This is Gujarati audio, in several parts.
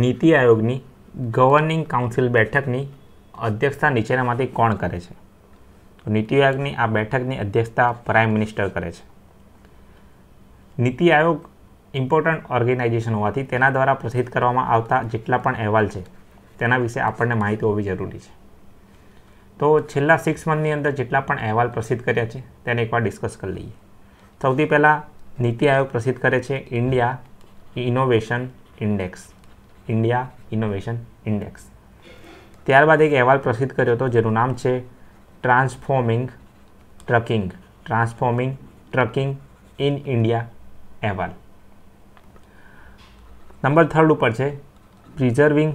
નીતિ આયોગની ગવર્નિંગ કાઉન્સિલ બેઠકની અધ્યક્ષતા નીચેનામાંથી કોણ કરે છે નીતિ આયોગની આ બેઠકની અધ્યક્ષતા પ્રાઇમ મિનિસ્ટર કરે છે નીતિ આયોગ ઇમ્પોર્ટન્ટ ઓર્ગેનાઇઝેશન હોવાથી તેના દ્વારા પ્રસિદ્ધ કરવામાં આવતા જેટલા પણ અહેવાલ છે તેના વિશે આપણને માહિતી હોવી જરૂરી છે તો છેલ્લા સિક્સ મંથની અંદર જેટલા પણ અહેવાલ પ્રસિદ્ધ કર્યા છે તેને એકવાર ડિસ્કસ કરી લઈએ સૌથી પહેલાં નીતિ આયોગ પ્રસિદ્ધ કરે છે India innovation index India innovation index ત્યારબાદ એક અહેવાલ પ્રસિદ્ધ કર્યો હતો જેનું નામ છે transforming trucking transforming trucking in India અહેવાલ નંબર થર્ડ ઉપર છે preserving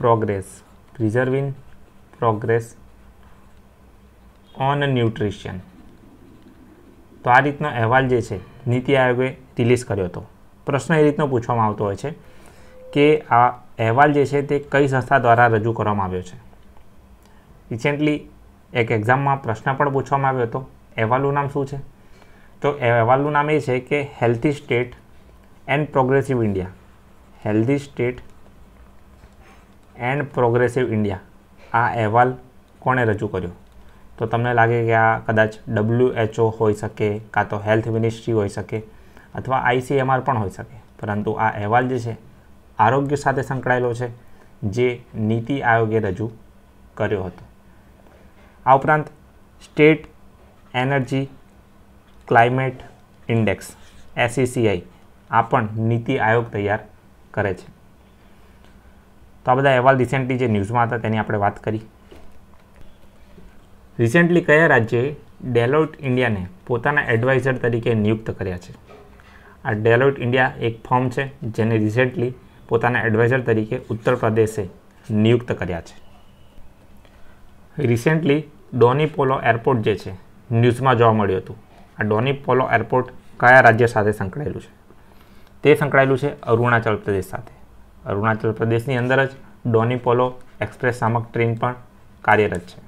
progress preserving progress on nutrition તો આ રીતનો અહેવાલ જે છે નીતિ આયોગે રિલીઝ કર્યો હતો પ્રશ્ન એ રીતનો પૂછવામાં આવતો હોય છે કે આ અહેવાલ જે છે તે કઈ સંસ્થા દ્વારા રજૂ કરવામાં આવ્યો છે રિસેન્ટલી એક એક્ઝામમાં પ્રશ્ન પણ પૂછવામાં આવ્યો હતો અહેવાલનું નામ શું છે તો અહેવાલનું નામ એ છે કે healthy state and progressive India healthy state and progressive India આ અહેવાલ કોણે રજૂ કર્યો તો તમને લાગે કે આ કદાચ એચઓ હોઈ શકે કાં તો હેલ્થ મિનિસ્ટ્રી હોઈ શકે અથવા આઈસીએમઆર પણ હોઈ શકે પરંતુ આ અહેવાલ જે છે આરોગ્ય સાથે સંકળાયેલો છે જે નીતિ આયોગે રજૂ કર્યો હતો આ ઉપરાંત state energy climate index SCCI આ પણ નીતિ આયોગ તૈયાર કરે છે તો આ બધા અહેવાલ રિસેન્ટલી જે ન્યૂઝમાં હતા તેની આપણે વાત કરી રિસેન્ટલી કયા રાજ્યે ડેલોટ ઇન્ડિયાને પોતાના એડવાઇઝર તરીકે નિયુક્ત કર્યા છે આ ડેલોટ ઇન્ડિયા એક ફોર્મ છે જેને રિસેન્ટલી પોતાના એડવાઇઝર તરીકે ઉત્તર પ્રદેશે નિયુક્ત કર્યા છે રિસેન્ટલી ડોની પોલો એરપોર્ટ જે છે ન્યૂઝમાં જોવા મળ્યું હતું આ ડોની પોલો એરપોર્ટ કયા રાજ્ય સાથે સંકળાયેલું છે તે સંકળાયેલું છે અરુણાચલ પ્રદેશ સાથે અરુણાચલ પ્રદેશની અંદર જ ડોની પોલો એક્સપ્રેસ સામક ટ્રેન પણ કાર્યરત છે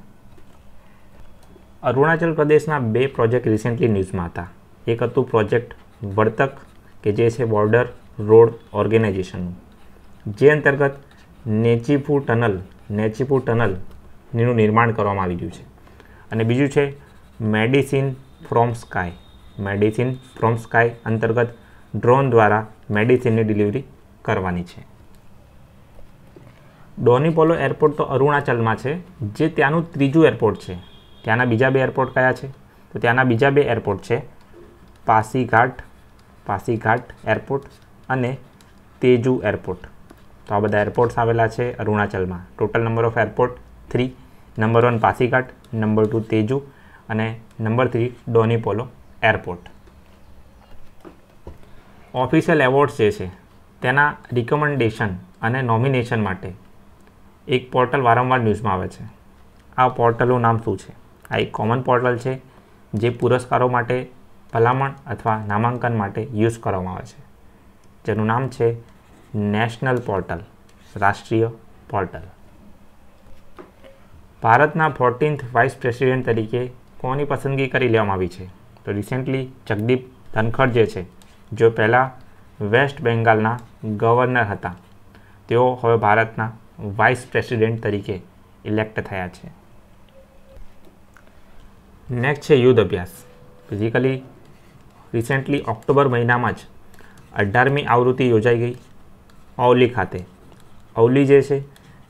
અરુણાચલ પ્રદેશના બે પ્રોજેક્ટ રિસેન્ટલી ન્યૂઝમાં હતા એક હતું પ્રોજેક્ટ વર્તક કે જે છે બોર્ડર રોડ ઓર્ગેનાઇઝેશનનું જે અંતર્ગત નેચીપુ ટનલ નેચીપુ ટનલનું નિર્માણ કરવામાં આવી રહ્યું છે અને બીજું છે medicine from sky medicine from sky અંતર્ગત ડ્રોન દ્વારા મેડિસિનની ડિલિવરી કરવાની છે ડોનીપોલો એરપોર્ટ તો અરુણાચલમાં છે જે ત્યાંનું ત્રીજું એરપોર્ટ છે ત્યાંના બીજા બે એરપોર્ટ કયા છે તો ત્યાંના બીજા બે એરપોર્ટ છે પાસીઘાટ પાસીઘાટ એરપોર્ટ અને તેજુ એરપોર્ટ તો આ બધા એરપોર્ટ્સ આવેલા છે અરુણાચલમાં total number of airport three number one Pasighat number two Tezu અને number three Donyi Polo airport official awards જે છે તેના રિકમેન્ડેશન અને નોમિનેશન માટે એક પોર્ટલ વારંવાર ન્યૂઝમાં આવે છે આ પોર્ટલનું નામ શું છે આ એક કોમન પોર્ટલ છે જે પુરસ્કારો માટે ભલામણ અથવા નામાંકન માટે યુઝ કરવામાં આવે છે જેનું નામ છે નેશનલ પોર્ટલ રાષ્ટ્રીય પોર્ટલ ભારતના ફોર્ટીન્થ વાઇસ પ્રેસિડેન્ટ તરીકે કોની પસંદગી કરી લેવામાં આવી છે તો રિસેન્ટલી જગદીપ ધનખડ જે છે જો પહેલાં વેસ્ટ બેંગાલના ગવર્નર હતા તેઓ હવે ભારતના વાઇસ પ્રેસિડેન્ટ તરીકે ઇલેક્ટ થયા છે નેક્સ્ટ છે યુદ્ધ અભ્યાસ ફિઝિકલી રિસેન્ટલી ઓક્ટોબર મહિનામાં જ અઢારમી આવૃત્તિ યોજાઈ ગઈ અવલી ખાતે ઔલી જે છે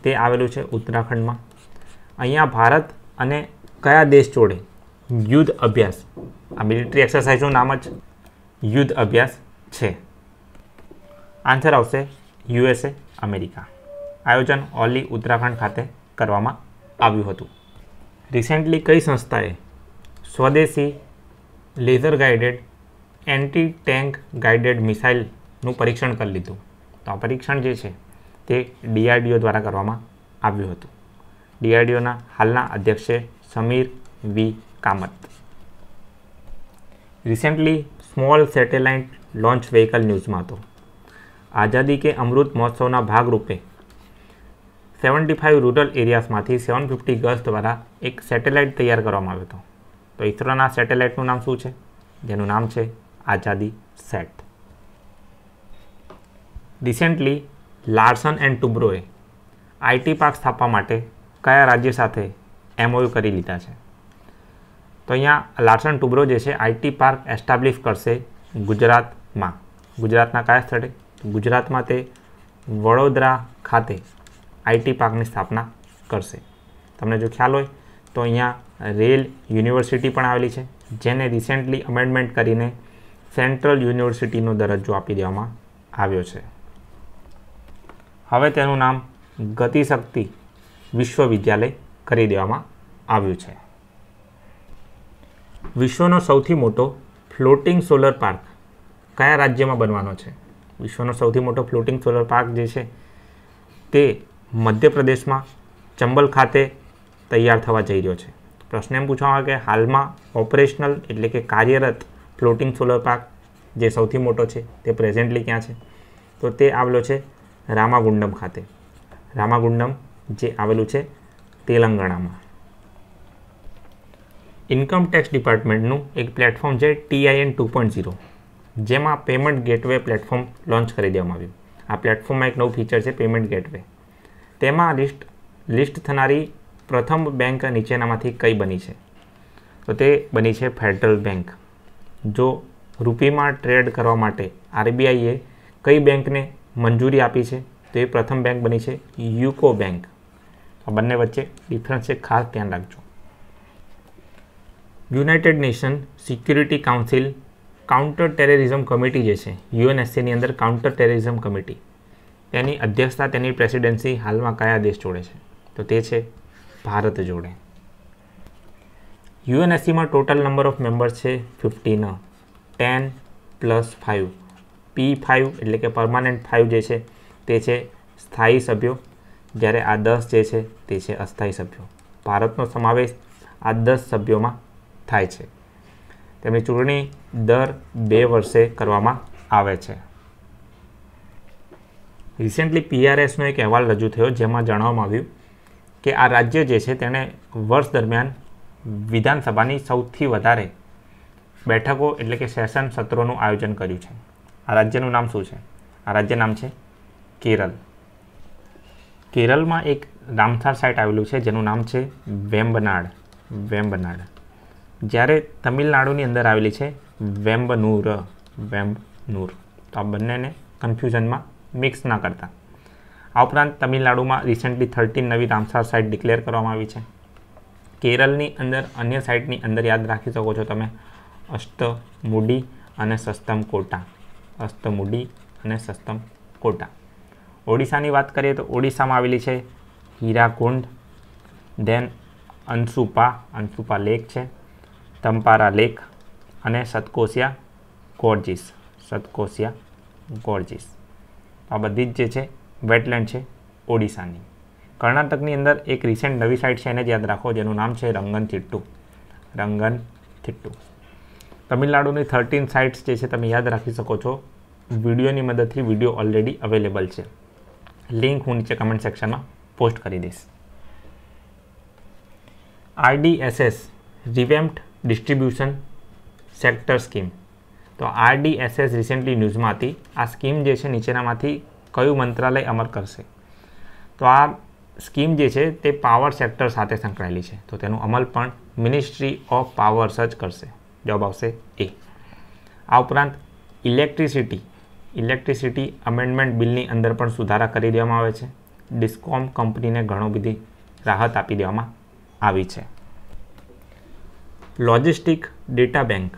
તે આવેલું છે ઉત્તરાખંડમાં અહીંયા ભારત અને કયા દેશ જોડે યુદ્ધ અભ્યાસ આ મિલિટરી એક્સરસાઇઝનું નામ જ યુદ્ધ અભ્યાસ છે આન્સર આવશે યુએસએ અમેરિકા આયોજન ઓલી ઉત્તરાખંડ ખાતે કરવામાં આવ્યું હતું રિસેન્ટલી કઈ સંસ્થાએ સ્વદેશી laser guided anti tank guided મિસાઇલનું પરીક્ષણ કરી લીધું તો આ પરીક્ષણ જે છે તે ડીઆરડીઓ દ્વારા કરવામાં આવ્યું હતું ડીઆરડીઓના હાલના અધ્યક્ષ છે Sameer V Kamat recently small satellite launch vehicle ન્યૂઝમાં હતો આઝાદી કે અમૃત મહોત્સવના ભાગરૂપે સેવન્ટી ફાઇવ રૂરલ એરિયાઝમાંથી સેવન ફિફ્ટી ગર્લ્સ દ્વારા એક સેટેલાઇટ તૈયાર કરવામાં આવ્યો હતો તો ઇસરોના સેટેલાઇટનું નામ શું છે જેનું નામ છે Azadi SAT recently Larsen and ટુબ્રોએ આઈટી પાર્ક સ્થાપવા માટે કયા રાજ્ય સાથે એમઓયુ કરી લીધા છે તો અહીંયા લાર્સન ટુબ્રો જે છે આઈટી પાર્ક એસ્ટાબ્લિશ કરશે ગુજરાતમાં ગુજરાતના કયા સ્થળે ગુજરાતમાં તે વડોદરા ખાતે આઈટી પાર્કની સ્થાપના કરશે તમને જો ખ્યાલ હોય તો અહીંયા રેલ યુનિવર્સિટી પણ આવેલી છે જેને રિસેન્ટલી અમેન્ડમેન્ટ કરીને સેન્ટ્રલ યુનિવર્સિટીનો દરજ્જો આપી દેવામાં આવ્યો છે હવે તેનું નામ ગતિશક્તિ વિશ્વવિદ્યાલય કરી દેવામાં આવ્યું છે વિશ્વનો સૌથી મોટો ફ્લોટિંગ સોલર પાર્ક કયા રાજ્યમાં બનવાનો છે વિશ્વનો સૌથી મોટો ફ્લોટિંગ સોલર પાર્ક જે છે તે મધ્યપ્રદેશમાં ચંબલ ખાતે તૈયાર થવા જઈ રહ્યો છે પ્રશ્ન એમ પૂછવામાં કે હાલમાં ઓપરેશનલ એટલે કે કાર્યરત ફ્લોટિંગ સોલર પાર્ક જે સૌથી મોટો છે તે પ્રેઝન્ટલી ક્યાં છે તો તે આવેલો છે રામાગુંડમ ખાતે રામાગુંડમ જે આવેલું છે તેલંગાણામાં ઇન્કમ ટેક્સ ડિપાર્ટમેન્ટનું એક પ્લેટફોર્મ છે ટીઆઈએન ટુ પોઈન્ટ ઝીરો જેમાં પેમેન્ટ ગેટવે પ્લેટફોર્મ લોન્ચ કરી દેવામાં આવ્યું આ પ્લેટફોર્મમાં એક નવું ફીચર છે પેમેન્ટ ગેટવે તેમાં લિસ્ટ લિસ્ટ થનારી પ્રથમ બેંક નીચેનામાંથી કઈ બની છે તો તે બની છે ફેડરલ બેંક જો રૂપીમાં ટ્રેડ કરવા માટે આરબીઆઈએ કઈ બેંકને મંજૂરી આપી છે તો એ પ્રથમ બેંક બની છે યુકો બેંક આ બંને વચ્ચે ડિફરન્સ છે ખાસ ધ્યાન રાખજો United Nation Security Council Counter Terrorism Committee જે છે યુએનએસસીની અંદર કાઉન્ટર ટેરરિઝમ કમિટી તેની અધ્યક્ષતા તેની પ્રેસિડેન્સી હાલમાં કયા દેશ જોડે છે તો તે છે ભારત જોડે યુએનએસસીમાં ટોટલ નંબર ઓફ મેમ્બર્સ છે fifteen ten plus five P five એટલે કે પરમાનન્ટ ફાઇવ જે છે તે છે સ્થાયી સભ્યો જ્યારે આ દસ જે છે તે છે અસ્થાયી સભ્યો ભારતનો સમાવેશ આ દસ સભ્યોમાં થાય છે તેમની ચૂંટણી દર બે વર્ષે કરવામાં આવે છે રિસેન્ટલી પીઆરએસનો એક અહેવાલ રજૂ થયો જેમાં જણાવવામાં આવ્યું કે આ રાજ્ય જે છે તેણે વર્ષ દરમિયાન વિધાનસભાની સૌથી વધારે બેઠકો એટલે કે સેશન સત્રોનું આયોજન કર્યું છે આ રાજ્યનું નામ શું છે આ રાજ્ય નામ છે કેરળ કેરલમાં એક રામસાર સાઇટ આવેલું છે જેનું નામ છે વેમ્બનાડ વેમ્બનાડ જ્યારે તમિલનાડુની અંદર આવેલી છે વેમ્બનૂર વેમ્બનૂર તો આ બંનેને કન્ફ્યુઝનમાં મિક્સ ના કરતા આ ઉપરાંત તમિલનાડુમાં રિસન્ટલી થર્ટીન નવી રામસાર સાઇટ ડિક્લેર કરવામાં આવી છે કેરળની અંદર અન્ય સાઇટની અંદર યાદ રાખી શકો છો તમે અષ્ટમુડી અને સસ્તમ કોટા અસ્તમુડી અને સસ્તમ કોટા ઓડિશાની વાત કરીએ તો ઓડિશામાં આવેલી છે હીરાકુંડ દેન અંશુપા અંશુપા લેક છે તંપારા લેક અને સતકોસિયા ગોર્જીસ સતકોસિયા ગોર્જીસ આ બધી જ જે છે વેટલેન્ડ છે ઓડિશાની કર્ણાટકની અંદર એક રિસેન્ટ નવી સાઇટ છે એને જ યાદ રાખો જેનું નામ છે રંગન થિટ્ટુ રંગન થિટ્ટુ તમિલનાડુની થર્ટીન સાઇટ્સ જે છે તમે યાદ રાખી શકો છો વિડીયોની મદદથી વિડીયો ઓલરેડી અવેલેબલ છે લિંક હું નીચે કમેન્ટ સેક્શનમાં પોસ્ટ કરી દઈશ RDSS revamped distribution sector scheme તો આરડીએસએસ રિસેન્ટલી ન્યૂઝમાં હતી આ સ્કીમ જે છે નીચેનામાંથી કયું મંત્રાલય અમલ કરશે તો આ સ્કીમ જે છે તે પાવર સેક્ટર સાથે સંકળાયેલી છે તો તેનું અમલ પણ મિનિસ્ટ્રી ઓફ પાવર સર્ચ કરશે જવાબ આવશે એ આ ઉપરાંત ઇલેક્ટ્રિસિટી ઇલેક્ટ્રિસિટી અમેન્ડમેન્ટ બિલની અંદર પણ સુધારા કરી દેવામાં આવે છે ડિસ્કોમ કંપનીને ઘણો બધી રાહત આપી દેવામાં આવી છે લોજિસ્ટિક ડેટા બેંક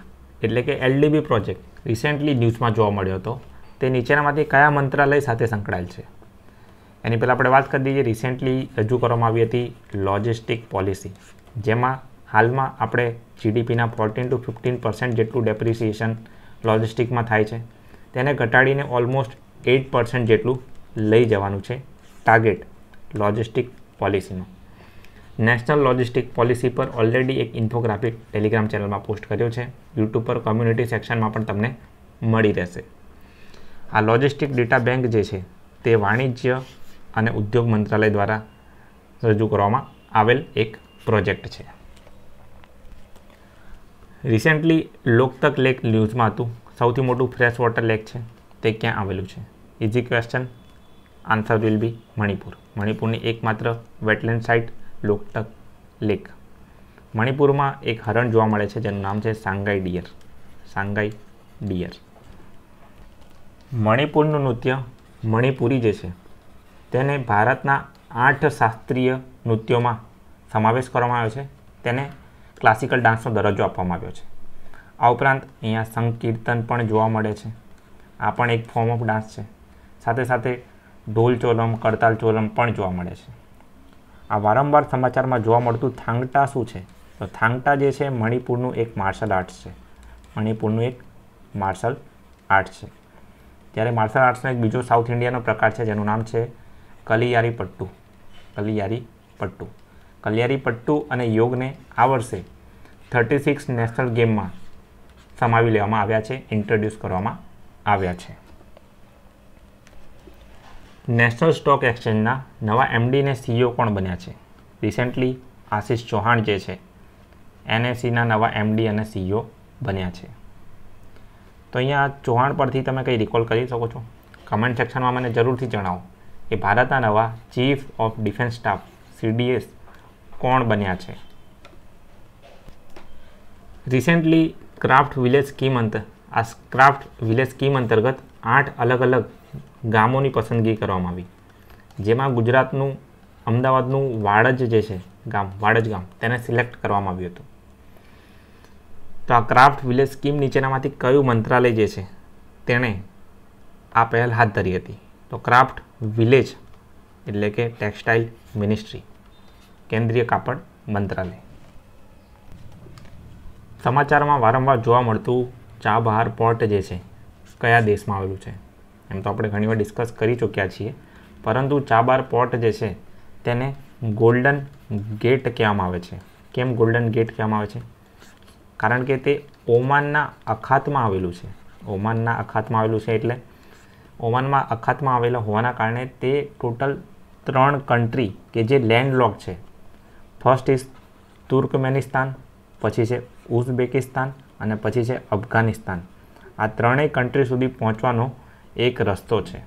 એટલે કે એલડીબી પ્રોજેક્ટ રિસેન્ટલી ન્યૂઝમાં જોવા મળ્યો હતો તે નીચેનામાંથી કયા મંત્રાલય સાથે સંકળાયેલ છે એની પહેલાં આપણે વાત કરી દઈએ રિસેન્ટલી રજૂ કરવામાં આવી હતી લોજિસ્ટિક પોલિસી જેમાં હાલમાં આપણે જીડીપીના ફોર્ટીન ટુ ફિફ્ટીન પર્સન્ટ જેટલું ડેપ્રિસિએશન લોજિસ્ટિકમાં થાય છે તેને ઘટાડીને ઓલમોસ્ટ એઇટ પર્સન્ટ જેટલું લઈ જવાનું છે ટાર્ગેટ લોજિસ્ટિક પોલિસીમાં નેશનલ લોજિસ્ટિક પોલિસી પર ઓલરેડી એક ઇન્ફોગ્રાફિક ટેલિગ્રામ ચેનલમાં પોસ્ટ કર્યો છે યુટ્યુબ પર કોમ્યુનિટી સેક્શનમાં પણ તમને મળી રહેશે આ લોજિસ્ટિક ડેટા બેંક જે છે તે વાણિજ્ય અને ઉદ્યોગ મંત્રાલય દ્વારા રજૂ કરવામાં આવેલ એક પ્રોજેક્ટ છે રિસેન્ટલી લોકતક લેક ન્યૂઝમાં હતું સૌથી મોટું ફ્રેશ વોટર લેક છે તે ક્યાં આવેલું છે easy question answer will be Manipur મણિપુરની એકમાત્ર વેટલેન્ડ સાઇટ લોકટક લેક મણિપુરમાં એક હરણ જોવા મળે છે જેનું નામ છે સાંઘાઈ ડિયર સાંઘાઈ ડિયર મણિપુરનું નૃત્ય મણિપુરી જે છે તેને ભારતના આઠ શાસ્ત્રીય નૃત્યોમાં સમાવેશ કરવામાં આવ્યો છે તેને ક્લાસિકલ ડાન્સનો દરજ્જો આપવામાં આવ્યો છે આ ઉપરાંત અહીંયા સંકીર્તન પણ જોવા મળે છે આ પણ એક ફોર્મ ઓફ ડાન્સ છે સાથે સાથે ઢોલ ચોલમ કરતાલ ચોલમ પણ જોવા મળે છે આ વારંવાર સમાચારમાં જોવા મળતું થાંગટા શું છે તો થાંગટા જે છે મણિપુરનું એક માર્શલ આર્ટ્સ છે મણિપુરનું એક માર્શલ આર્ટ છે ત્યારે માર્શલ આર્ટ્સનો એક બીજો સાઉથ ઇન્ડિયાનો પ્રકાર છે જેનું નામ છે કલિયારી પટ્ટુ કલિયારી પટ્ટુ કલ્યારી પટ્ટુ અને યોગને આ વર્ષે થર્ટી સિક્સ નેશનલ ગેમમાં સમાવી લેવામાં આવ્યા છે ઇન્ટ્રોડ્યુસ કરવામાં આવ્યા છે નેશનલ સ્ટોક એક્સચેન્જના નવા એમડી અને સીઈઓ પણ બન્યા છે રિસેન્ટલી આશિષ ચૌહાણ જે છે એનએસસીના નવા એમડી અને સીઈઓ e બન્યા છે તો અહીંયા ચૌહાણ પરથી તમે કંઈ રિકોલ કરી શકો છો કમેન્ટ સેક્શનમાં મને જરૂરથી જણાવો કે ભારતના નવા chief of defence staff CDS કોણ બન્યા છે રિસેન્ટલી ક્રાફ્ટ વિલેજ સ્કીમ અંતર આ ક્રાફ્ટ વિલેજ સ્કીમ અંતર્ગત આઠ અલગ અલગ ગામોની પસંદગી કરવામાં આવી જેમાં ગુજરાતનું અમદાવાદનું વાડજ જે છે ગામ વાડજ ગામ તેને સિલેક્ટ કરવામાં આવ્યું હતું તો આ ક્રાફ્ટ વિલેજ સ્કીમ નીચેનામાંથી કયું મંત્રાલય જે છે તેણે આ પહેલ હાથ ધરી હતી તો ક્રાફ્ટ વિલેજ એટલે કે ટેક્સટાઇલ મિનિસ્ટ્રી કેન્દ્રીય કાપડ મંત્રાલય સમાચારમાં વારંવાર જોવા મળતું ચાબહાર પોર્ટ જે છે કયા દેશમાં આવેલું છે એમ તો આપણે ઘણીવાર ડિસ્કસ કરી ચૂક્યા છીએ પરંતુ ચાબહાર પોર્ટ જે છે તેને ગોલ્ડન ગેટ કહેવામાં આવે છે કેમ ગોલ્ડન ગેટ કહેવામાં આવે છે કારણ કે તે ઓમાનના અખાતમાં આવેલું છે ઓમાનના અખાતમાં આવેલું છે એટલે ઓમાનમાં અખાતમાં આવેલા હોવાના કારણે તે ટોટલ ત્રણ કન્ટ્રી કે જે લેન્ડલોક છે ફર્સ્ટ ઇઝ તુર્કમેનિસ્તાન પછી છે ઉઝબેકિસ્તાન અને પછી છે અફઘાનિસ્તાન આ ત્રણેય કન્ટ્રી સુધી પહોંચવાનો એક રસ્તો છે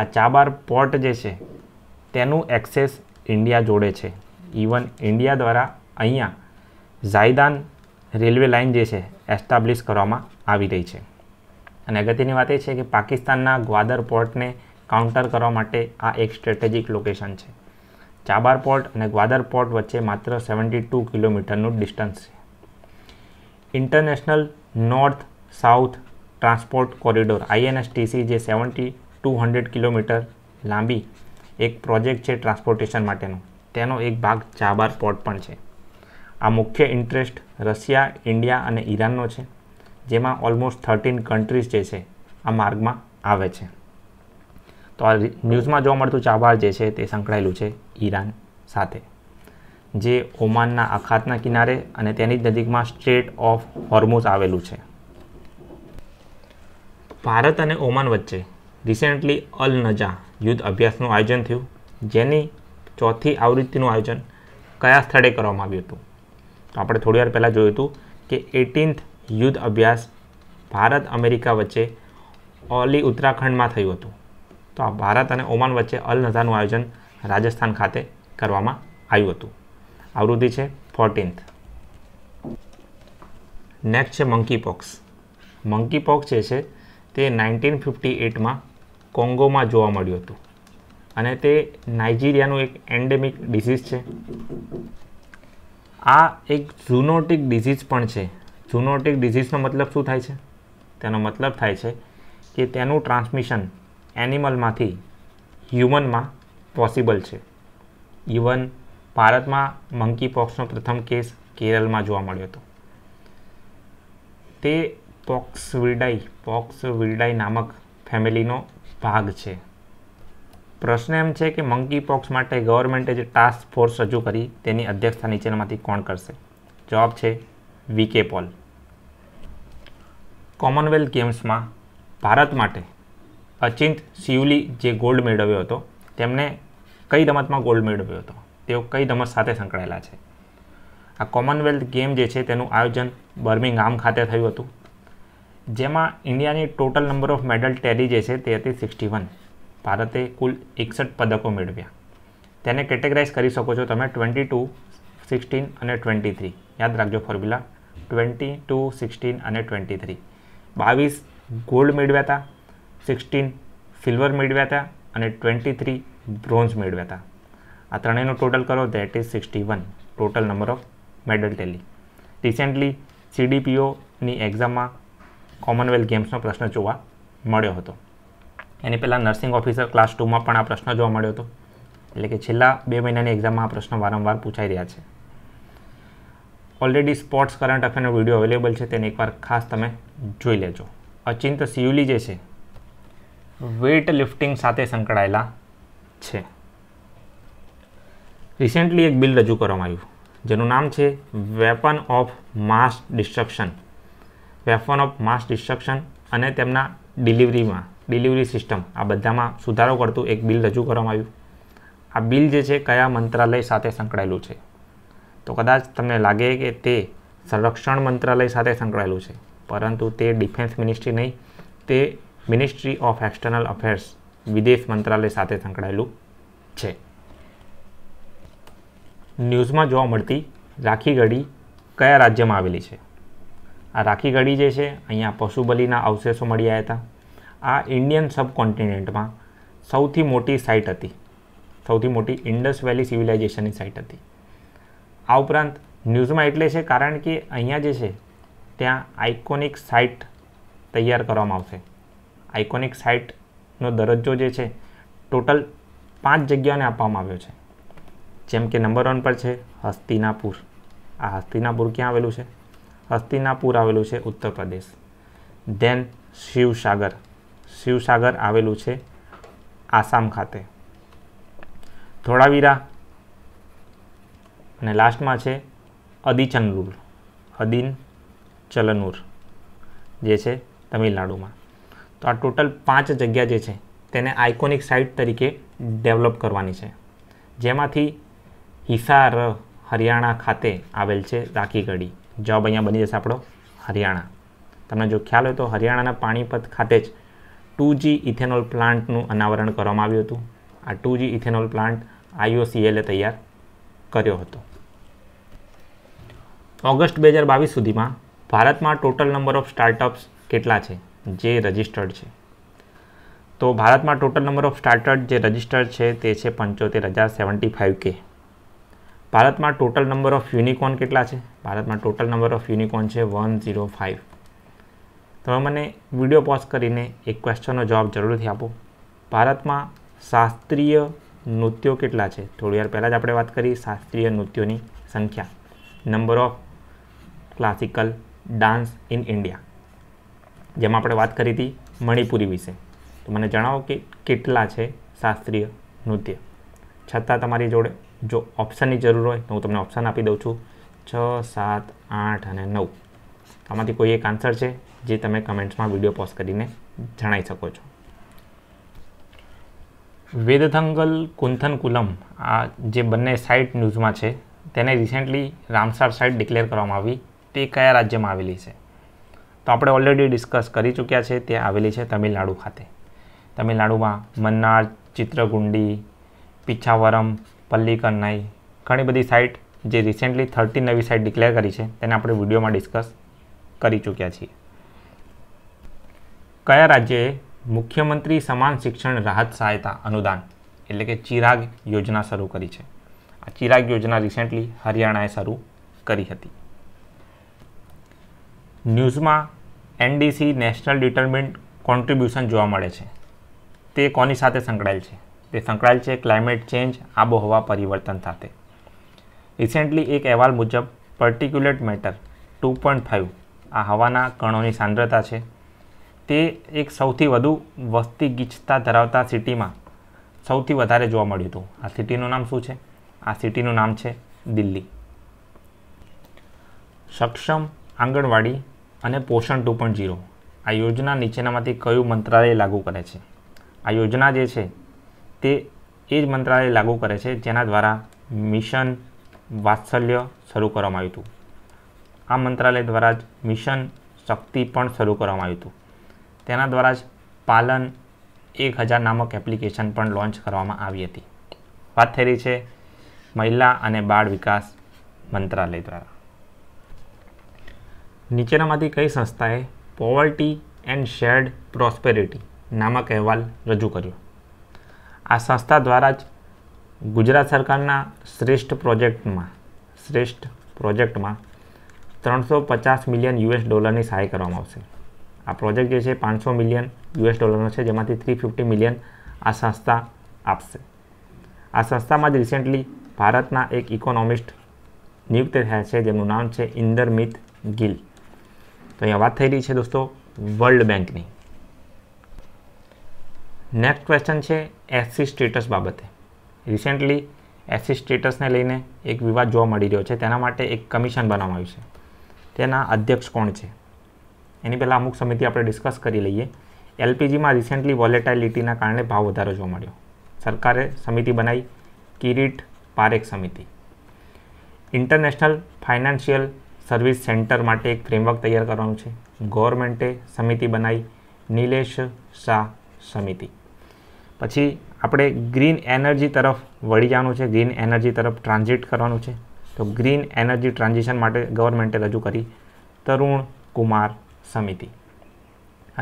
આ ચાબાર પોર્ટ જે છે તેનું એક્સેસ ઇન્ડિયા જોડે છે ઇવન ઇન્ડિયા દ્વારા અહીંયા ઝાયદાન રેલવે લાઇન જે છે એસ્ટાબ્લિશ કરવામાં આવી રહી છે અને અગત્યની વાત એ છે કે પાકિસ્તાનના ગ્વાદર પોર્ટને કાઉન્ટર કરવા માટે આ એક સ્ટ્રેટેજિક લોકેશન છે ચાબાર પોર્ટ અને ગ્વાદર પોર્ટ વચ્ચે માત્ર સેવન્ટી ટુ કિલોમીટરનું ડિસ્ટન્સ છે International North South Transport Corridor INSTC જે સેવન્ટી ટુ હંડ્રેડ કિલોમીટર લાંબી એક પ્રોજેક્ટ છે ટ્રાન્સપોર્ટેશન માટેનો તેનો એક ભાગ ચાબાર પોર્ટ પણ છે આ મુખ્ય ઇન્ટરેસ્ટ રશિયા ઇન્ડિયા અને ઈરાનનો છે જેમાં ઓલમોસ્ટ થર્ટીન કન્ટ્રીઝ જે છે આ માર્ગમાં આવે છે તો આ ન્યૂઝમાં જોવા મળતું ચાબાર જે છે તે સંકળાયેલું છે ઈરાન સાથે જે ઓમાનના અખાતના કિનારે અને તેની જ નજીકમાં સ્ટ્રેટ ઓફ હોર્મુઝ આવેલું છે ભારત અને ઓમાન વચ્ચે રિસેન્ટલી અલ નજા યુદ્ધ અભ્યાસનું આયોજન થયું જેની ચોથી આવૃત્તિનું આયોજન કયા સ્થળે કરવામાં આવ્યું હતું તો આપણે થોડી વાર પહેલાં જોયું હતું કે એટીન્થ યુદ્ધ અભ્યાસ ભારત અમેરિકા વચ્ચે ઓલી ઉત્તરાખંડમાં થયું હતું તો આ ભારત અને ઓમાન વચ્ચે અલ નઝાનું આયોજન રાજસ્થાન ખાતે કરવામાં આવ્યું હતું આવૃત્તિ છે ફોર્ટીન્થ નેક્સ્ટ છે મંકીપોક્સ મંકીપોક્સ જે છે તે નાઇન્ટીન ફિફ્ટી એટમાં કોંગોમાં જોવા મળ્યું હતું અને તે નાઇજીરિયાનું એક એન્ડેમિક ડિસીઝ છે આ એક ઝૂનોટિક ડિસીઝ પણ છે ઝૂનોટિક ડિસીઝનો મતલબ શું થાય છે તેનો મતલબ થાય છે કે તેનું ટ્રાન્સમિશન એનિમલમાંથી હ્યુમનમાં પોસિબલ છે ઇવન ભારતમાં મંકી પોક્સનો પ્રથમ કેસ કેરળમાં જોવા મળ્યો હતો તે પોક્સ વિલ્ડાઈ પોક્સ વિલ્ડાઈ નામક ફેમિલીનો ભાગ છે પ્રશ્ન એમ છે કે મંકી પોક્સ માટે ગવર્મેન્ટે જે ટાસ્ક ફોર્સ રજૂ કરી તેની અધ્યક્ષતા નીચેનામાંથી કોણ કરશે જવાબ છે વીકે પોલ કોમનવેલ્થ ગેમ્સમાં ભારત માટે અચિંત શિવલી જે ગોલ્ડ મેળવ્યો હતો તેમને કઈ રમતમાં ગોલ્ડ મેળવ્યો હતો તેઓ કઈ રમત સાથે સંકળાયેલા છે આ કોમનવેલ્થ ગેમ જે છે તેનું આયોજન બર્મિંગહામ ખાતે થયું હતું જેમાં ઇન્ડિયાની total number of medal tally જે છે તે હતી સિક્સટી વન ભારતે કુલ એકસઠ પદકો મેળવ્યા તેને કેટેગરાઇઝ કરી શકો છો તમે ટ્વેન્ટી ટુ સિક્સટીન અને ટ્વેન્ટી થ્રી યાદ રાખજો ફોર્મ્યુલા ટ્વેન્ટી ટુ સિક્સટીન અને ટ્વેન્ટી થ્રી બાવીસ ગોલ્ડ મેળવ્યા હતા સિક્સટીન સિલ્વર મેળવ્યા હતા અને ટ્વેન્ટી થ્રી બ્રોન્ઝ મેળવ્યા હતા આ ત્રણેયનો ટોટલ કરો that is sixty one total number of medal tally recently સીડીપીઓની એક્ઝામમાં કોમનવેલ્થ ગેમ્સનો પ્રશ્ન જોવા મળ્યો હતો એની પહેલાં નર્સિંગ ઓફિસર ક્લાસ ટુમાં પણ આ પ્રશ્ન જોવા મળ્યો હતો એટલે કે છેલ્લા બે મહિનાની એક્ઝામમાં આ પ્રશ્ન વારંવાર પૂછાઈ રહ્યા છે ઓલરેડી સ્પોર્ટ્સ કરંટ અફેરનો વિડીયો અવેલેબલ છે તેને એકવાર ખાસ તમે જોઈ લેજો અચિંત સિયુલી જે છે વેઇટ લિફ્ટિંગ સાથે સંકળાયેલા છે રિસેન્ટલી એક બિલ રજૂ કરવામાં આવ્યું જેનું નામ છે weapon of mass destruction weapon of mass destruction અને તેમના ડિલિવરીમાં ડિલિવરી સિસ્ટમ આ બધામાં સુધારો કરતું એક બિલ રજૂ કરવામાં આવ્યું આ બિલ જે છે કયા મંત્રાલય સાથે સંકળાયેલું છે તો કદાચ તમને લાગે કે તે સંરક્ષણ મંત્રાલય સાથે સંકળાયેલું છે પરંતુ તે ડિફેન્સ મિનિસ્ટ્રી નહીં તે મિનિસ્ટ્રી ઓફ એક્સટર્નલ અફેર્સ વિદેશ મંત્રાલય સાથે સંકળાયેલું છે ન્યૂઝમાં જોવા મળતી રાખી ગઢી કયા રાજ્યમાં આવેલી છે આ રાખી ગઢી જે છે અહીંયા પશુબલીના અવશેષો મળી આવ્યા હતા આ ઇન્ડિયન સબકોન્ટિનેન્ટમાં સૌથી મોટી સાઇટ હતી સૌથી મોટી ઇન્ડસ વેલી સિવિલાઇઝેશનની સાઇટ હતી આ ઉપરાંત ન્યૂઝમાં એટલે છે કારણ કે અહીંયા જે છે ત્યાં આઇકોનિક સાઇટ તૈયાર કરવામાં આવશે આઇકોનિક સાઇટનો દરજ્જો જે છે ટોટલ પાંચ જગ્યાને આપવામાં આવ્યો છે જેમ કે નંબર વન પર છે હસ્તિનાપુર આ હસ્તિનાપુર ક્યાં આવેલું છે હસ્તિનાપુર આવેલું છે ઉત્તર પ્રદેશ દેન શિવસાગર શિવસાગર આવેલું છે આસામ ખાતે ધોળાવીરા અને લાસ્ટમાં છે અદિચનરૂર અદિન ચલનુર જે છે તમિલનાડુમાં તો આ ટોટલ પાંચ જગ્યા જે છે તેને આઇકોનિક સાઇટ તરીકે ડેવલપ કરવાની છે જેમાંથી હિસાર હરિયાણા ખાતે આવેલ છે રાકીગઢી જવાબ અહીંયા બની જશે આપણો હરિયાણા તમને જો ખ્યાલ હોય તો હરિયાણાના પાણીપત ખાતે જ ટુ જી ઇથેનોલ પ્લાન્ટનું અનાવરણ કરવામાં આવ્યું હતું આ ટુ જી ઇથેનોલ પ્લાન્ટ આઈઓસીએલે તૈયાર કર્યો હતો ઓગસ્ટ બે હજાર બાવીસ સુધીમાં ભારતમાં ટોટલ નંબર ઓફ સ્ટાર્ટઅપ્સ કેટલા છે જે રજિસ્ટર્ડ છે તો ભારતમાં ટોટલ નંબર ઓફ સ્ટાર્ટઅપ જે રજિસ્ટર્ડ છે તે છે પંચોતેર હજાર સેવન્ટી ફાઇવ કે ભારતમાં ટોટલ નંબર ઓફ યુનિકોન કેટલા છે ભારતમાં ટોટલ નંબર ઓફ યુનિકોન છે વન ઝીરો ફાઇવ તમે મને વિડીયો પોઝ કરીને એક ક્વેશ્ચનનો જવાબ જરૂરથી આપો ભારતમાં શાસ્ત્રીય નૃત્યો કેટલા છે થોડી વાર પહેલાં જ આપણે વાત કરી શાસ્ત્રીય નૃત્યોની સંખ્યા number of classical dance in India જેમાં આપણે વાત કરી હતી મણિપુરી વિશે તો મને જણાવો કે કેટલા છે શાસ્ત્રીય નૃત્ય છતાં તમારી જોડે જો ઓપ્શનની જરૂર હોય તો હું તમને ઓપ્શન આપી દઉં છું છ સાત આઠ અને નવ આમાંથી કોઈ એક આન્સર છે જે તમે કમેન્ટ્સમાં વિડીયો પોસ્ટ કરીને જણાવી શકો છો વેદથંગલ કુંથનકુલમ આ જે બંને સાઇટ ન્યૂઝમાં છે તેને રિસેન્ટલી રામસાર સાઇટ ડિક્લેર કરવામાં આવી તે કયા રાજ્યમાં આવેલી છે તો આપણે ઓલરેડી ડિસ્કસ કરી ચૂક્યા છે તે આવેલી છે તમિલનાડુ ખાતે તમિલનાડુમાં મન્નાર ચિત્રગુંડી પિચ્છાવરમ પલ્લીકન્નાઈ ઘણી બધી સાઇટ જે રિસેન્ટલી થર્ટી નવી સાઇટ ડિક્લેર કરી છે તેને આપણે વિડીયોમાં ડિસ્કસ કરી ચૂક્યા છીએ કયા રાજ્યે મુખ્યમંત્રી સમાન શિક્ષણ રાહત સહાયતા અનુદાન એટલે કે ચિરાગ યોજના શરૂ કરી છે આ ચિરાગ યોજના રિસેન્ટલી હરિયાણાએ શરૂ કરી હતી ન્યૂઝમાં એનડીસી નેશનલ ડિટર્મિન્ટ કોન્ટ્રીબ્યુશન જોવા મળે છે તે કોની સાથે સંકળાયેલ છે તે સંકળાયેલ છે ક્લાઇમેટ ચેન્જ આબોહવા પરિવર્તન સાથે રિસેન્ટલી એક અહેવાલ મુજબ particulate matter two point five આ હવાના કણોની સાંદ્રતા છે તે એક સૌથી વધુ વસ્તી ગીચતા ધરાવતા સિટીમાં સૌથી વધારે જોવા મળ્યું હતું આ સિટીનું નામ શું છે આ સિટીનું નામ છે દિલ્હી સક્ષમ આંગણવાડી અને પોષણ ટુ પોઈન્ટ જીરો આ યોજના નીચેનામાંથી કયું મંત્રાલય લાગુ કરે છે આ યોજના જે છે તે એ જ મંત્રાલય લાગુ કરે છે જેના દ્વારા મિશન વાત્સલ્ય શરૂ કરવામાં આવ્યું હતું આ મંત્રાલય દ્વારા જ મિશન શક્તિ પણ શરૂ કરવામાં આવ્યું હતું તેના દ્વારા જ પાલન એક હજાર નામક એપ્લિકેશન પણ લોન્ચ કરવામાં આવી હતી વાત થઈ રહી છે મહિલા અને બાળ વિકાસ મંત્રાલય દ્વારા નીચેનામાંથી કઈ સંસ્થાએ પોવર્ટી એન્ડ શેર્ડ પ્રોસ્પેરિટી નામક અહેવાલ રજૂ કર્યો આ સંસ્થા દ્વારા જ ગુજરાત સરકારના શ્રેષ્ઠ પ્રોજેક્ટમાં શ્રેષ્ઠ પ્રોજેક્ટમાં ત્રણસો પચાસ મિલિયન યુએસ ડોલરની સહાય કરવામાં આવશે આ પ્રોજેક્ટ જે છે પાંચસો મિલિયન યુએસ ડોલરનો છે જેમાંથી થ્રી ફિફ્ટી મિલિયન આ સંસ્થા આપશે આ સંસ્થામાં જ રિસેન્ટલી ભારતના એક ઇકોનોમિસ્ટ નિયુક્ત થયા છે જેનું નામ છે ઇન્દરમિત ગિલ તો અહીંયા વાત થઈ રહી છે દોસ્તો વર્લ્ડ બેંકની નેક્સ્ટ ક્વેશ્ચન છે એસસી સ્ટેટસ બાબતે રિસેન્ટલી એસસી સ્ટેટસને લઈને એક વિવાદ જોવા મળી રહ્યો છે તેના માટે એક કમિશન બનાવવામાં આવ્યું છે તેના અધ્યક્ષ કોણ છે એની પહેલાં અમુક સમિતિ આપણે ડિસ્કસ કરી લઈએ એલપીજીમાં રિસેન્ટલી વોલેટાઇલિટીના કારણે ભાવ વધારો જોવા મળ્યો સરકારે સમિતિ બનાવી કિરીટ પારેખ સમિતિ ઇન્ટરનેશનલ ફાઇનાન્શિયલ સર્વિસ સેન્ટર માટે એક ફ્રેમવર્ક તૈયાર કરવાનું છે ગવર્મેન્ટે સમિતિ બનાવી નિલેશ શાહ સમિતિ પછી આપણે ગ્રીન એનર્જી તરફ વળી જવાનું છે ગ્રીન એનર્જી તરફ ટ્રાન્ઝિટ કરવાનું છે તો ગ્રીન એનર્જી ટ્રાન્ઝિશન માટે ગવર્મેન્ટે રજૂ કરી તરુણ કુમાર સમિતિ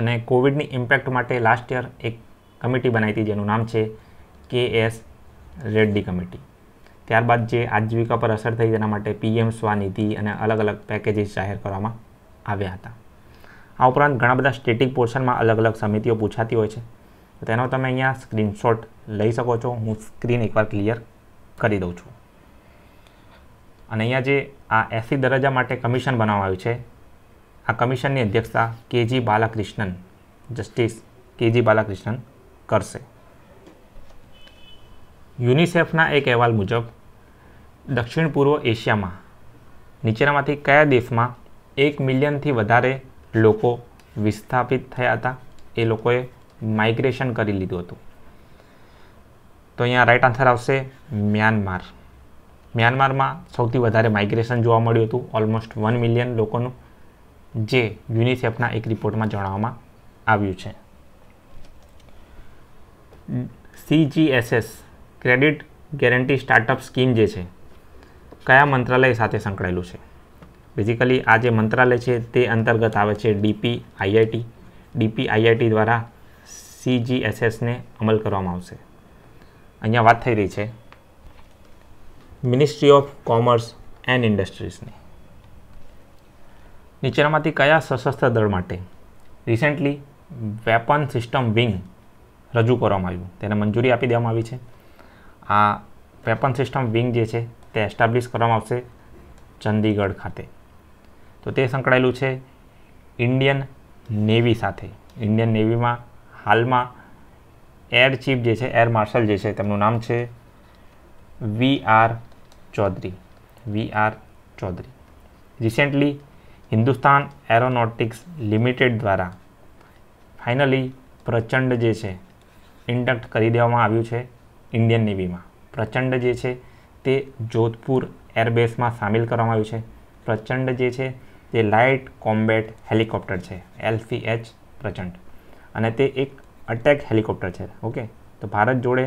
અને કોવિડની ઇમ્પેક્ટ માટે લાસ્ટ યર એક કમિટી બનાવી હતી જેનું નામ છે કે એસ રેડ્ડી કમિટી ત્યારબાદ જે આજીવિકા પર અસર થઈ તેના માટે પીએમ સ્વાનિધિ અને અલગ અલગ પેકેજીસ જાહેર કરવામાં આવ્યા હતા આ ઉપરાંત ઘણા બધા સ્ટેટિક પોર્શનમાં અલગ અલગ સમિતિઓ પૂછાતી હોય છે તેનો તમે અહીંયા સ્ક્રીનશોટ લઈ શકો છો હું સ્ક્રીન એકવાર ક્લિયર કરી દઉં છું અને અહીંયા જે આ એસી દરજ્જા માટે કમિશન બનાવવામાં આવ્યું છે આ કમિશનની અધ્યક્ષતા K G Balakrishnan justice K G Balakrishnan કરશે યુનિસેફના એક અહેવાલ મુજબ દક્ષિણ પૂર્વ એશિયામાં નીચેનામાંથી કયા દેશમાં એક મિલિયનથી વધારે લોકો વિસ્થાપિત થયા હતા એ લોકોએ માઇગ્રેશન કરી લીધું હતું તો અહીંયા રાઇટ આન્સર આવશે મ્યાનમાર મ્યાનમારમાં સૌથી વધારે માઇગ્રેશન જોવા મળ્યું હતું ઓલમોસ્ટ વન મિલિયન લોકોનું જે યુનિસેફના એક રિપોર્ટમાં જણાવવામાં આવ્યું છે CGSS credit guarantee startup scheme જે છે કયા મંત્રાલય સાથે સંકળાયેલું છે બેઝિકલી આ જે મંત્રાલય છે તે અંતર્ગત આવે છે ડીપી આઈઆઈટી ડીપી આઈઆઈટી દ્વારા સીજીએસએસને અમલ કરવામાં આવશે અહીંયા વાત થઈ રહી છે મિનિસ્ટ્રી ઓફ કોમર્સ એન્ડ ઇન્ડસ્ટ્રીઝની નીચેનામાંથી કયા સશસ્ત્ર દળ માટે રિસેન્ટલી વેપન સિસ્ટમ વિંગ રજૂ કરવામાં આવ્યું તેને મંજૂરી આપી દેવામાં આવી છે આ વેપન સિસ્ટમ વિંગ જે છે તે એસ્ટાબ્લિશ કરવામાં આવશે ચંદીગઢ ખાતે તો તે સંકળાયેલું છે ઇન્ડિયન નેવી સાથે ઇન્ડિયન નેવીમાં હાલમાં એર ચીફ જે છે એર માર્શલ જે છે તેમનું નામ છે V R Chaudhari V R Chaudhari recently Hindustan aeronautics limited દ્વારા ફાઇનલી પ્રચંડ જે છે ઇન્ડક્ટ કરી દેવામાં આવ્યું છે ઇન્ડિયન નેવીમાં પ્રચંડ જે છે તે જોધપુર એરબેસમાં સામેલ કરવામાં આવ્યું છે પ્રચંડ જે છે તે લાઇટ કોમ્બેટ હેલિકોપ્ટર છે એલસીએચ પ્રચંડ અને તે એક અટેક હેલિકોપ્ટર છે ઓકે તો ભારત જોડે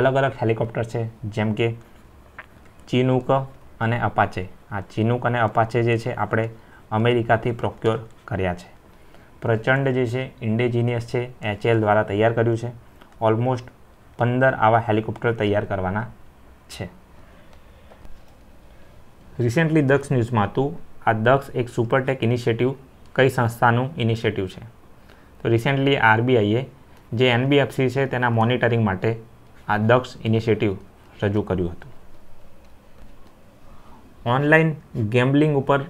અલગ અલગ હેલિકોપ્ટર છે જેમ કે ચિનુક અને અપાચે આ ચીનુક અને અપાચે જે છે આપણે અમેરિકાથી પ્રોક્યોર કર્યા છે પ્રચંડ જે છે ઇન્ડિજિનિયસ છે એચએલ દ્વારા તૈયાર કર્યું છે ઓલમોસ્ટ પંદર આવા હેલિકોપ્ટર તૈયાર કરવાના છે રિસેન્ટલી દક્ષ ન્યૂઝમાં હતું આ દક્ષ એક સુપરટેક ઇનિશિયેટિવ કઈ સંસ્થાનું ઇનિશિયેટિવ છે તો રિસેન્ટલી આરબીઆઈએ જે એનબીએફસી છે તેના મોનિટરિંગ માટે આ દક્ષ ઇનિશિયેટિવ રજૂ કર્યું હતું ઓનલાઈન ગેમ્બલિંગ ઉપર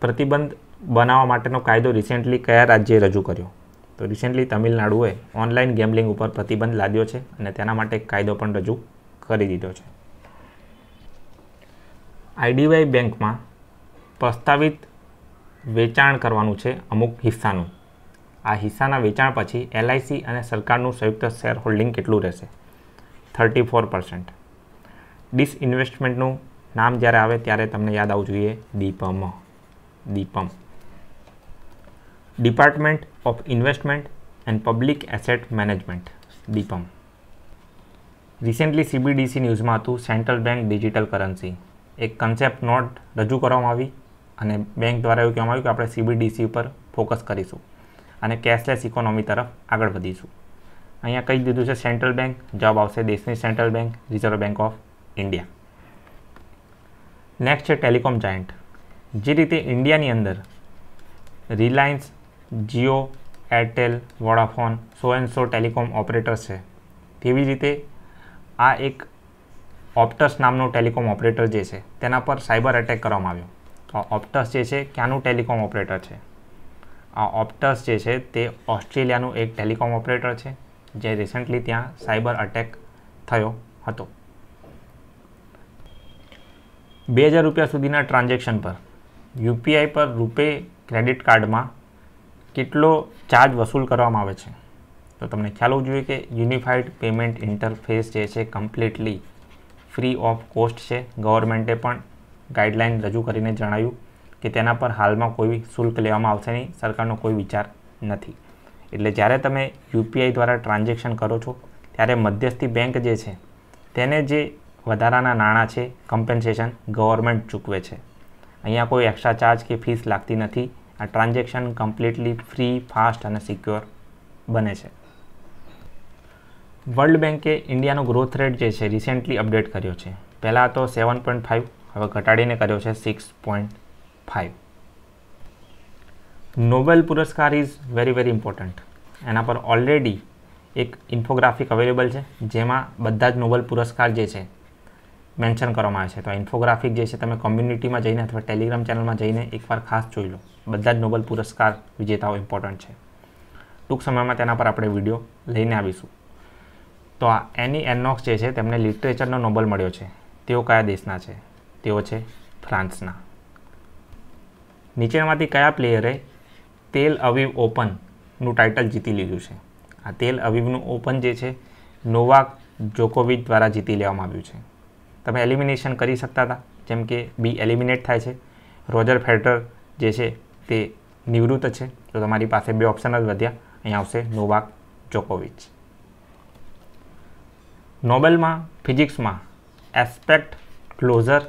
પ્રતિબંધ બનાવવા માટેનો કાયદો રિસેન્ટલી કયા રાજ્યે રજૂ કર્યો તો રિસેન્ટલી તમિલનાડુએ ઓનલાઈન ગેમલિંગ ઉપર પ્રતિબંધ લાદ્યો છે અને તેના માટે કાયદો પણ રજૂ કરી દીધો છે આઈડીવાય બેંકમાં પ્રસ્તાવિત વેચાણ કરવાનું છે અમુક હિસ્સાનું આ હિસ્સાના વેચાણ પછી એલઆઈસી અને સરકારનું સંયુક્ત શેર હોલ્ડિંગ કેટલું રહેશે થર્ટી ફોર પર્સન્ટ ડિસઇન્વેસ્ટમેન્ટનું નામ જ્યારે આવે ત્યારે તમને યાદ આવવું જોઈએ DIPAM DIPAM department of Investment and Public Asset Management DIPAM recently CBDC ન્યૂઝમાં હતું સેન્ટ્રલ બેંક ડિજિટલ કરન્સી એક કન્સેપ્ટ નોટ રજૂ કરવામાં આવી અને બેંક દ્વારા એવું કહેવામાં આવ્યું કે આપણે સીબીડીસી ઉપર ફોકસ કરીશું અને કેશલેસ ઇકોનોમી તરફ આગળ વધીશું અહીંયા કહી દીધું છે સેન્ટ્રલ બેંક જવાબ આવશે દેશની central bank reserve bank of India next છે ટેલિકોમ જાયન્ટ જે રીતે ઇન્ડિયાની અંદર Reliance Jio Airtel Vodafone so and so telecom operators છે તેવી રીતે આ એક ઓપ્ટસ નામનો ટેલિકોમ ઓપરેટર જે છે તેના પર સાયબર એટેક કરવામાં આવ્યો આ ઓપ્ટસ જે છે ક્યાંનું ટેલિકોમ ઓપરેટર છે આ ઓપ્ટસ જે છે તે ઓસ્ટ્રેલિયાનું એક ટેલિકોમ ઓપરેટર છે જે રિસન્ટલી ત્યાં સાયબર અટેક થયો હતો બે હજાર રૂપિયા સુધીના ટ્રાન્ઝેક્શન પર યુપીઆઈ પર રૂપે ક્રેડિટ કાર્ડમાં કેટલો ચાર્જ વસૂલ કરવામાં આવે છે તો તમને ખ્યાલ હોવો જોઈએ કે યુનિફાઈડ પેમેન્ટ ઇન્ટરફેસ જે છે કમ્પ્લીટલી ફ્રી ઓફ કોસ્ટ છે ગવર્મેન્ટે પણ ગાઈડલાઇન રજૂ કરીને જણાવ્યું કે તેના પર હાલમાં કોઈ શુલ્ક લેવામાં આવશે નહીં સરકારનો કોઈ વિચાર નથી એટલે જ્યારે તમે યુપીઆઈ દ્વારા ટ્રાન્ઝેક્શન કરો છો ત્યારે મધ્યસ્થી બેંક જે છે તેને જે વધારાના નાણાં છે કમ્પેન્સેશન ગવર્મેન્ટ ચૂકવે છે અહીંયા કોઈ એક્સ્ટ્રા ચાર્જ કે ફીસ લાગતી નથી આ ટ્રાન્ઝેક્શન કમ્પ્લીટલી ફ્રી ફાસ્ટ અને સિક્યોર બને છે વર્લ્ડ બેન્કે ઇન્ડિયાનો ગ્રોથ રેટ જે છે રિસેન્ટલી અપડેટ કર્યો છે પહેલાં તો સેવન પોઈન્ટ ફાઇવ હવે ઘટાડીને કર્યો છે સિક્સ પોઈન્ટ ફાઇવ નોબેલ પુરસ્કાર ઇઝ વેરી વેરી ઇમ્પોર્ટન્ટ એના પર ઓલરેડી એક ઇન્ફોગ્રાફિક અવેલેબલ છે જેમાં બધા જ નોબેલ પુરસ્કાર જે છે મેન્શન કરવામાં આવે છે તો આ ઇન્ફોગ્રાફિક જે છે તમે કોમ્યુનિટીમાં જઈને અથવા ટેલિગ્રામ ચેનલમાં જઈને એકવાર ખાસ જોઈ લો બધા જ નોબલ પુરસ્કાર વિજેતાઓ ઇમ્પોર્ટન્ટ છે ટૂંક સમયમાં તેના પર આપણે વિડીયો લઈને આવીશું તો આ એની એનોક્સ જે છે તેમને લિટરેચરનો નોબલ મળ્યો છે તેઓ કયા દેશના છે તેઓ છે ફ્રાન્સના નીચેમાંથી કયા પ્લેયરે તેલ અવિવ ઓપનનું ટાઇટલ જીતી લીધું છે આ તેલ અવિવનું ઓપન જે છે નોવાક જોકોવિચ દ્વારા જીતી લેવામાં આવ્યું છે તમે એલિમિનેશન કરી શકતા હતા જેમ કે બી એલિમિનેટ થાય છે રોજર ફેડરર જે છે તે નિવૃત્ત છે તો તમારી પાસે બે ઓપ્શન જ વધ્યા અહીંયા આવશે નોવાક જોકોવિચ નોબેલમાં ફિઝિક્સમાં એસ્પેક્ટ ક્લોઝર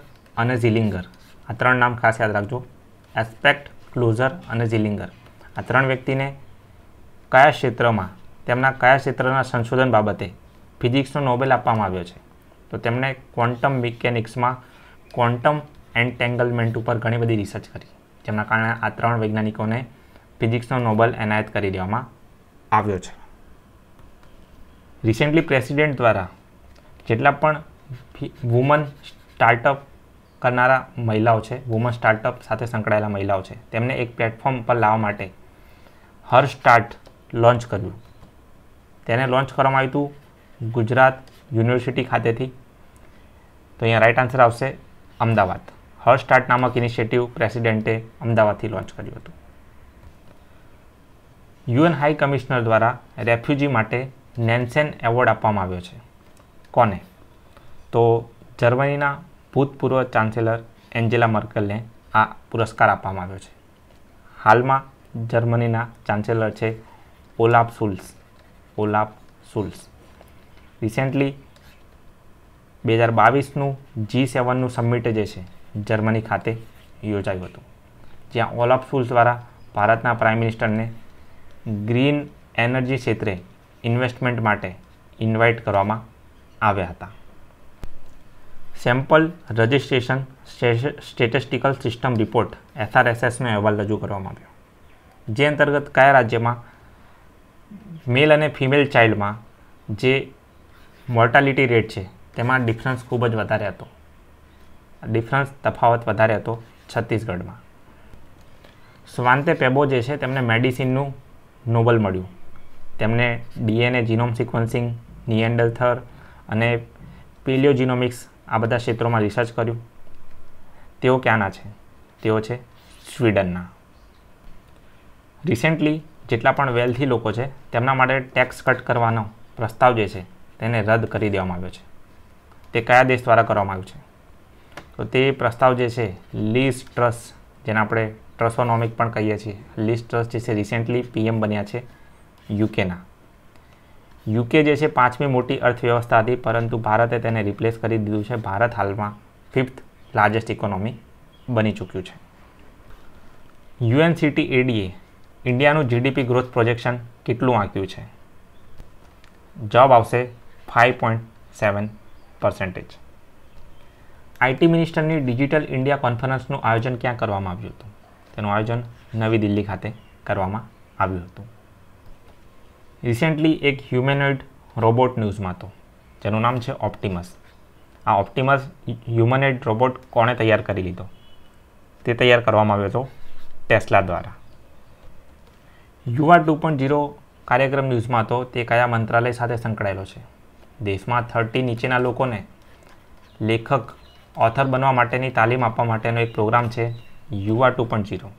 અને ઝિલિંગર આ ત્રણ નામ ખાસ યાદ રાખજો એસ્પેક્ટ ક્લોઝર અને ઝિલિંગર આ ત્રણ વ્યક્તિને કયા ક્ષેત્રમાં તેમના કયા ક્ષેત્રના સંશોધન બાબતે ફિઝિક્સનો નોબેલ આપવામાં આવ્યો છે તો તેમણે ક્વોન્ટમ મિકેનિક્સમાં ક્વોન્ટમ એન્ટેંગલમેન્ટ ઉપર ઘણી બધી રિસર્ચ કરી જેના કારણે આ ત્રણ વૈજ્ઞાનિકોને ફિઝિક્સનો નોબલ એનાયત કરી દેવામાં આવ્યો છે રિસેન્ટલી પ્રેસિડેન્ટ દ્વારા જેટલા પણ વુમન સ્ટાર્ટઅપ કરનારા મહિલાઓ છે વુમન સ્ટાર્ટઅપ સાથે સંકળાયેલા મહિલાઓ છે તેમને એક પ્લેટફોર્મ પર લાવવા માટે હર સ્ટાર્ટ લોન્ચ કર્યું તેને લોન્ચ કરવામાં આવ્યું હતું ગુજરાત યુનિવર્સિટી ખાતેથી તો અહીંયા રાઇટ આન્સર આવશે અમદાવાદ હર સ્ટાર્ટ નામક ઇનિશિયેટિવ પ્રેસિડેન્ટે અમદાવાદથી લોન્ચ કર્યું હતું યુએન હાઈ કમિશનર દ્વારા રેફ્યુજી માટે નેન્સેન એવોર્ડ આપવામાં આવ્યો છે કોને તો જર્મનીના ભૂતપૂર્વ ચાન્સેલર એન્જેલા મર્કલને આ પુરસ્કાર આપવામાં આવ્યો છે હાલમાં જર્મનીના ચાન્સેલર છે Olaf Scholz Olaf Scholz recently બે હજાર બાવીસનું જી સેવનનું સમિટ જે છે જર્મની ખાતે યોજાયું હતું જ્યાં ઓલ ઓફ સુલ્સ દ્વારા ભારતના પ્રાઇમ મિનિસ્ટરને ગ્રીન એનર્જી ક્ષેત્રે ઇન્વેસ્ટમેન્ટ માટે ઇન્વાઇટ કરવામાં આવ્યા હતા sample registration statistical system report એસઆરએસએસનો અહેવાલ રજૂ કરવામાં આવ્યો જે અંતર્ગત કયા રાજ્યમાં મેલ અને ફિમેલ ચાઇલ્ડમાં જે મોર્ટાલિટી રેટ છે તેમાં ડિફરન્સ ખૂબ જ વધારે હતો ડિફરન્સ તફાવત વધારે હતો છત્તીસગઢમાં સ્વાંતે પેબો જે છે તેમને મેડિસિનનું નોબલ મળ્યું તેમને DNA genome sequencing Neanderthal અને પિલિયોજિનોમિક્સ આ બધા ક્ષેત્રોમાં રિસર્ચ કર્યું તેઓ ક્યાંના છે તેઓ છે સ્વીડનના રિસેન્ટલી જેટલા પણ વેલ્થી લોકો છે તેમના માટે ટેક્સ કટ કરવાનો પ્રસ્તાવ જે છે તેને રદ કરી દેવામાં આવ્યો છે તે કયા દેશ દ્વારા કરવામાં આવ્યું છે તો તે પ્રસ્તાવ જે છે લીસ ટ્રસ્ટ જેને આપણે ટ્રસોનોમિક પણ કહીએ છીએ લીસ ટ્રસ્ટ જે છે રિસેન્ટલી પીએમ બન્યા છે યુકેના યુકે જે છે પાંચમી મોટી અર્થવ્યવસ્થા હતી પરંતુ ભારતે તેને રિપ્લેસ કરી દીધું છે ભારત હાલમાં ફિફ્થ લાર્જેસ્ટ ઇકોનોમી બની ચૂક્યું છે યુએન યુએનસીટી એડીએ ઇન્ડિયાનું જીડીપી ગ્રોથ પ્રોજેક્શન કેટલું આંક્યું છે જવાબ આવશે 5.7 પર્સન્ટેજ આઈટી મિનિસ્ટરની ડિજિટલ ઇન્ડિયા કોન્ફરન્સનું આયોજન ક્યાં કરવામાં આવ્યું હતું તેનું આયોજન નવી દિલ્હી ખાતે કરવામાં આવ્યું હતું રિસેન્ટલી એક હ્યુમેનોઇડ રોબોટ ન્યૂઝમાં હતો જેનું નામ છે ઓપ્ટિમસ આ ઓપ્ટિમસ હ્યુમનેડ રોબોટ કોણે તૈયાર કરી લીધો તે તૈયાર કરવામાં આવ્યો હતો ટેસ્લા દ્વારા યુવા ટુ પોઈન્ટ ઝીરો કાર્યક્રમ ન્યૂઝમાં હતો તે કયા મંત્રાલય સાથે સંકળાયેલો છે દેશમાં થર્ટી નીચેના લોકોને લેખક ઓથર બનવા માટેની તાલીમ આપવા માટેનો એક પ્રોગ્રામ છે યુવા ટુ પણ ઝીરો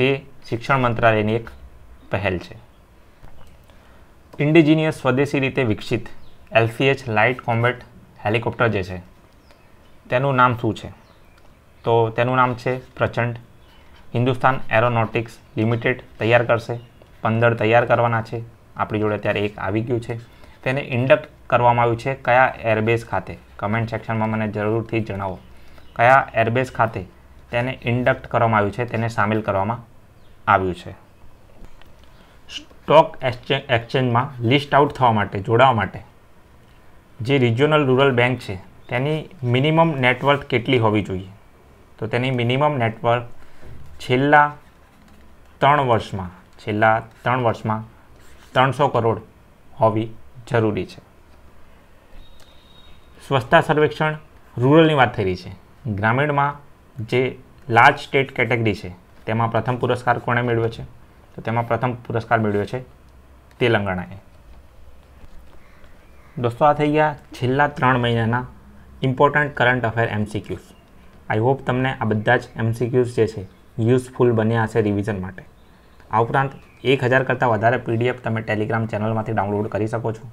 તે શિક્ષણ મંત્રાલયની એક પહેલ છે ઇન્ડિજિનિયસ સ્વદેશી રીતે વિકસિત એલસીએચ લાઇટ કોમ્બેટ હેલિકોપ્ટર જે છે તેનું નામ શું છે તો તેનું નામ છે પ્રચંડ હિન્દુસ્તાન એરોનોટિક્સ લિમિટેડ તૈયાર કરશે પંદર તૈયાર કરવાના છે આપણી જોડે અત્યારે એક આવી ગયું છે તેને ઇન્ડક્ટ કરવામાં આવ્યું છે કયા એરબેઝ ખાતે કમેન્ટ સેક્શનમાં મને જરૂરથી જણાવો કયા એરબેઝ ખાતે તેને ઇન્ડક્ટ કરવામાં આવ્યું છે તેને સામેલ કરવામાં આવ્યું છે સ્ટોક એક્સચે એક્સચેન્જમાં લિસ્ટ આઉટ થવા માટે જોડાવા માટે જે રિજિયોનલ રૂરલ બેંક છે તેની મિનિમમ નેટવર્ક કેટલી હોવી જોઈએ તો તેની મિનિમમ નેટવર્ક છેલ્લા ત્રણ વર્ષમાં છેલ્લા ત્રણ વર્ષમાં ત્રણસો કરોડ હોવી જરૂરી છે સ્વચ્છતા સર્વેક્ષણ રૂરલની વાત થઈ રહી છે ગ્રામીણમાં જે લાર્જ સ્ટેટ કેટેગરી છે તેમાં પ્રથમ પુરસ્કાર કોણે મેળવ્યો છે તો તેમાં પ્રથમ પુરસ્કાર મેળવ્યો છે તેલંગાણાએ દોસ્તો આ થઈ ગયા છેલ્લા ત્રણ મહિનાના important current affair MCQs I hope તમને આ બધા જ એમસીક્યુઝ જે છે યુઝફુલ બન્યા હશે રિવિઝન માટે આ ઉપરાંત એક હજાર કરતાં વધારે પીડીએફ તમે ટેલિગ્રામ ચેનલમાંથી ડાઉનલોડ કરી શકો છો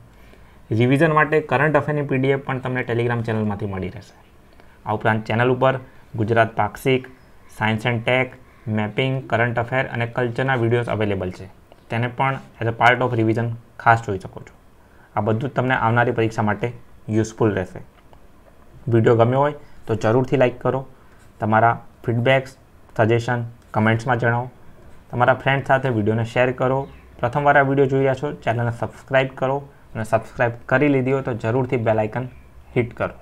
રિવિઝન માટે કરંટ અફેરની પીડીએફ પણ તમને ટેલિગ્રામ ચેનલમાંથી મળી રહેશે આ ઉપરાંત ચેનલ ઉપર ગુજરાત પાક્ષિક science and tech mapping current affair અને કલ્ચરના વિડીયોઝ અવેલેબલ છે તેને પણ as a part of revision ખાસ જોઈ શકો છો આ બધું જ તમને આવનારી પરીક્ષા માટે યુઝફુલ રહેશે વિડીયો ગમ્યો હોય તો જરૂરથી લાઇક કરો તમારા ફીડબેક્સ સજેશન કમેન્ટ્સમાં જણાવો તમારા ફ્રેન્ડ સાથે વિડીયોને શેર કરો પ્રથમવાર આ વિડીયો જોઈ રહ્યા છો ચેનલને સબસ્ક્રાઈબ કરો અને સબસ્ક્રાઈબ કરી લીધી હોય તો જરૂરથી બેલાઇકન હિટ કરો